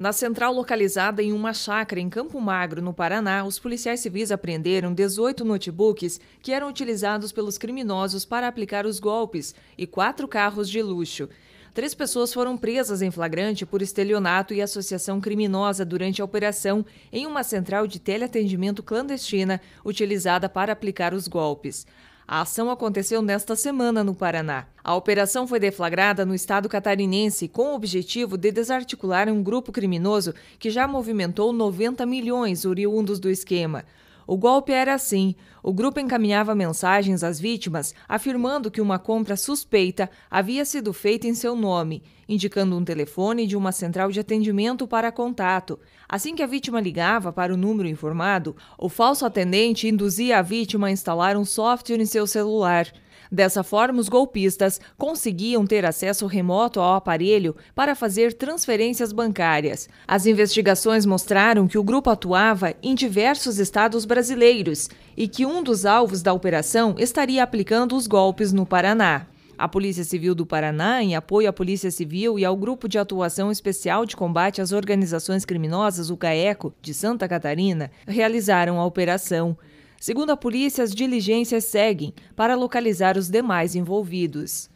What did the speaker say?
Na central localizada em uma chácara em Campo Magro, no Paraná, os policiais civis apreenderam 18 notebooks que eram utilizados pelos criminosos para aplicar os golpes e quatro carros de luxo. Três pessoas foram presas em flagrante por estelionato e associação criminosa durante a operação em uma central de teleatendimento clandestina utilizada para aplicar os golpes. A ação aconteceu nesta semana no Paraná. A operação foi deflagrada no estado catarinense com o objetivo de desarticular um grupo criminoso que já movimentou 90 milhões oriundos do esquema. O golpe era assim: o grupo encaminhava mensagens às vítimas afirmando que uma compra suspeita havia sido feita em seu nome, indicando um telefone de uma central de atendimento para contato. Assim que a vítima ligava para o número informado, o falso atendente induzia a vítima a instalar um software em seu celular. Dessa forma, os golpistas conseguiam ter acesso remoto ao aparelho para fazer transferências bancárias. As investigações mostraram que o grupo atuava em diversos estados brasileiros e que um dos alvos da operação estaria aplicando os golpes no Paraná. A Polícia Civil do Paraná, em apoio à Polícia Civil e ao Grupo de Atuação Especial de Combate às Organizações Criminosas, o GAECO, de Santa Catarina, realizaram a operação. Segundo a polícia, as diligências seguem para localizar os demais envolvidos.